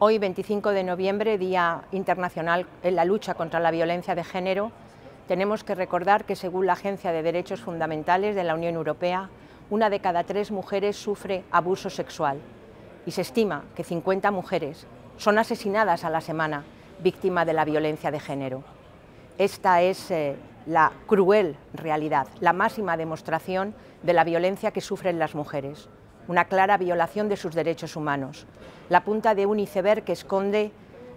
Hoy, 25 de noviembre, Día Internacional en la lucha contra la violencia de género, tenemos que recordar que según la Agencia de Derechos Fundamentales de la Unión Europea, una de cada tres mujeres sufre abuso sexual y se estima que 50 mujeres son asesinadas a la semana víctima de la violencia de género. Esta es eh, la cruel realidad, la máxima demostración de la violencia que sufren las mujeres, una clara violación de sus derechos humanos, la punta de un iceberg que esconde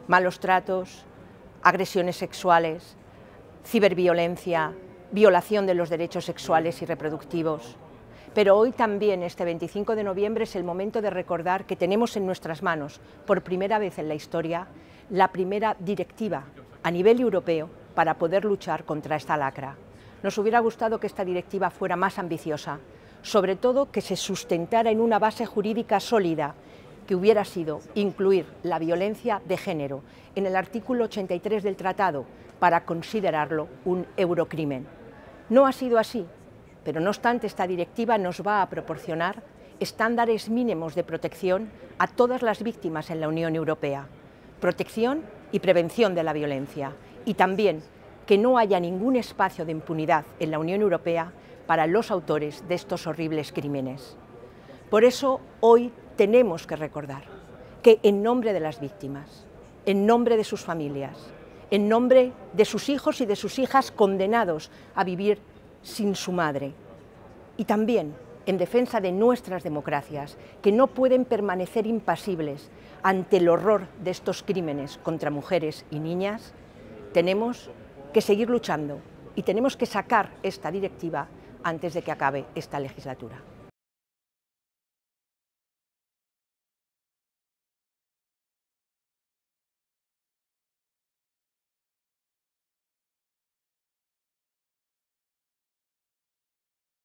malos tratos, agresiones sexuales, ciberviolencia, violación de los derechos sexuales y reproductivos. Pero hoy también, este 25 de noviembre, es el momento de recordar que tenemos en nuestras manos, por primera vez en la historia, la primera directiva a nivel europeo para poder luchar contra esta lacra. Nos hubiera gustado que esta directiva fuera más ambiciosa, sobre todo que se sustentara en una base jurídica sólida, que hubiera sido incluir la violencia de género en el artículo 83 del tratado para considerarlo un eurocrimen. No ha sido así, pero no obstante esta directiva nos va a proporcionar estándares mínimos de protección a todas las víctimas en la Unión Europea, protección y prevención de la violencia, y también que no haya ningún espacio de impunidad en la Unión Europea para los autores de estos horribles crímenes. Por eso hoy tenemos que recordar que en nombre de las víctimas, en nombre de sus familias, en nombre de sus hijos y de sus hijas condenados a vivir sin su madre, y también en defensa de nuestras democracias, que no pueden permanecer impasibles ante el horror de estos crímenes contra mujeres y niñas, tenemos que seguir luchando y tenemos que sacar esta directiva antes de que acabe esta legislatura.